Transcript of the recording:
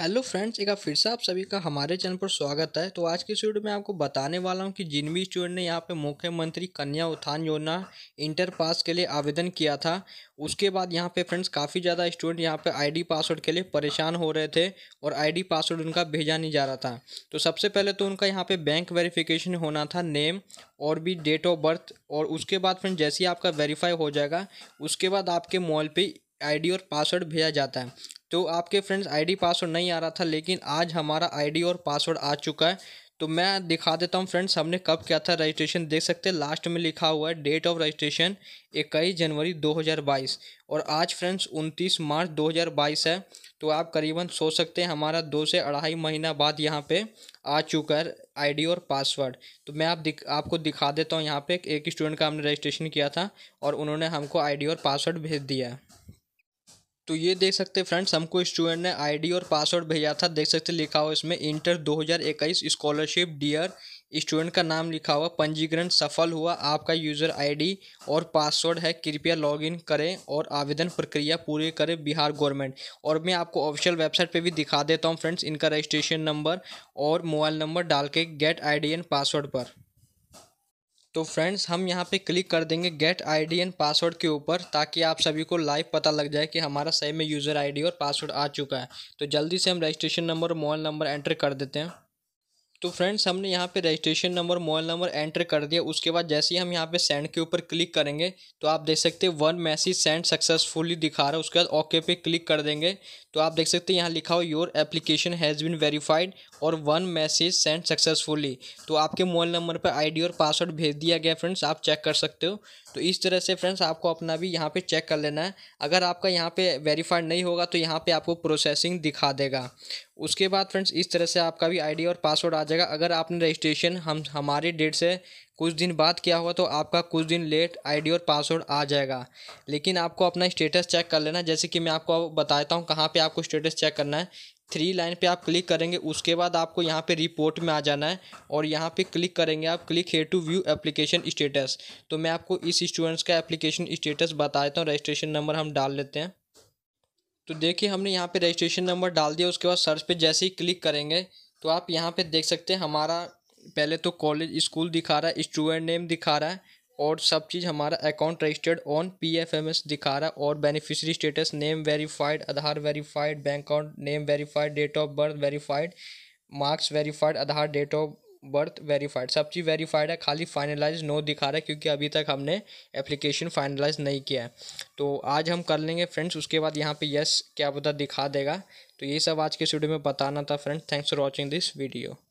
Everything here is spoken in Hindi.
हेलो फ्रेंड्स एक बार फिर से आप सभी का हमारे चैनल पर स्वागत है तो आज की इस वीडियो में आपको बताने वाला हूं कि जिन भी स्टूडेंट ने यहां पे मुख्यमंत्री कन्या उत्थान योजना इंटर पास के लिए आवेदन किया था उसके बाद यहां पे फ्रेंड्स काफ़ी ज़्यादा स्टूडेंट यहां पे आईडी पासवर्ड के लिए परेशान हो रहे थे और आई पासवर्ड उनका भेजा नहीं जा रहा था तो सबसे पहले तो उनका यहाँ पर बैंक वेरीफिकेशन होना था नेम और भी डेट ऑफ बर्थ और उसके बाद फ्रेंड जैसे ही आपका वेरीफाई हो जाएगा उसके बाद आपके मोबाइल पर आईडी और पासवर्ड भेजा जाता है तो आपके फ्रेंड्स आईडी पासवर्ड नहीं आ रहा था लेकिन आज हमारा आईडी और पासवर्ड आ चुका है तो मैं दिखा देता हूँ फ्रेंड्स हमने कब किया था रजिस्ट्रेशन देख सकते हैं लास्ट में लिखा हुआ है डेट ऑफ रजिस्ट्रेशन इक्कीस जनवरी 2022 और आज फ्रेंड्स 29 मार्च 2022 है तो आप करीबन सोच सकते हैं हमारा दो से अढ़ाई महीना बाद यहाँ पे आ चुका है आईडी और पासवर्ड तो मैं आप दिख आपको दिखा देता हूँ यहाँ पे एक स्टूडेंट का हमने रजिस्ट्रेशन किया था और उन्होंने हमको आई और पासवर्ड भेज दिया है तो ये देख सकते हैं फ्रेंड्स हमको स्टूडेंट ने आईडी और पासवर्ड भेजा था देख सकते लिखा हुआ इसमें इंटर 2021 स्कॉलरशिप डियर स्टूडेंट का नाम लिखा हुआ पंजीकरण सफल हुआ आपका यूज़र आईडी और पासवर्ड है कृपया लॉगिन करें और आवेदन प्रक्रिया पूरी करें बिहार गवर्नमेंट और मैं आपको ऑफिशियल वेबसाइट पे भी दिखा देता हूँ फ्रेंड्स इनका रजिस्ट्रेशन नंबर और मोबाइल नंबर डाल के गेट आई एंड पासवर्ड पर तो फ्रेंड्स हम यहाँ पे क्लिक कर देंगे गेट आईडी एंड पासवर्ड के ऊपर ताकि आप सभी को लाइव पता लग जाए कि हमारा सही में यूज़र आईडी और पासवर्ड आ चुका है तो जल्दी से हम रजिस्ट्रेशन नंबर और मोबाइल नंबर एंटर कर देते हैं तो फ्रेंड्स हमने यहाँ पे registration number mobile number enter कर दिया उसके बाद जैसे ही हम यहाँ पे सेंड के ऊपर क्लिक करेंगे तो आप देख सकते हैं वन मैसेज सेंड सक्सेसफुली दिखा रहा है उसके बाद ओके पे क्लिक कर देंगे तो आप देख सकते हैं यहाँ लिखा हो your application has been verified और वन मैसेज सेंड सक्सेसफुली तो आपके मोबाइल नंबर पर आई और पासवर्ड भेज दिया गया फ्रेंड्स आप चेक कर सकते हो तो इस तरह से फ्रेंड्स आपको अपना भी यहाँ पर चेक कर लेना है अगर आपका यहाँ पर वेरीफाइड नहीं होगा तो यहाँ पर आपको प्रोसेसिंग दिखा देगा उसके बाद फ्रेंड्स इस तरह से आपका भी आई और पासवर्ड आ जाएगा अगर आपने रजिस्ट्रेशन हम हमारे डेट से कुछ दिन बाद किया हुआ तो आपका कुछ दिन लेट आईडी और पासवर्ड आ जाएगा लेकिन आपको अपना स्टेटस चेक कर लेना जैसे कि मैं आपको बताता हूँ कहाँ पे आपको स्टेटस चेक करना है थ्री लाइन पे आप क्लिक करेंगे उसके बाद आपको यहाँ पे रिपोर्ट में आ जाना है और यहाँ पे क्लिक करेंगे आप click here to view application status तो मैं आपको इस स्टूडेंट्स का एप्लीकेशन स्टेटस बता देता हूँ रजिस्ट्रेशन नंबर हम डाल लेते हैं तो देखिए हमने यहाँ पे रजिस्ट्रेशन नंबर डाल दिया उसके बाद सर्च पे जैसे ही क्लिक करेंगे तो आप यहाँ पे देख सकते हैं हमारा पहले तो कॉलेज स्कूल दिखा रहा है स्टूडेंट नेम दिखा रहा है और सब चीज़ हमारा अकाउंट रजिस्टर्ड ऑन पीएफएमएस दिखा रहा है और beneficiary status name verified Aadhaar verified bank account name verified date of birth verified marks verified Aadhaar date of birth verified सब चीज़ वेरीफाइड है खाली फाइनलाइज नो दिखा रहा है क्योंकि अभी तक हमने एप्लीकेशन फाइनलाइज नहीं किया है तो आज हम कर लेंगे फ्रेंड्स उसके बाद यहाँ पे यस क्या पता दिखा देगा तो ये सब आज के स्टूडियो में बताना था friends thanks for watching this video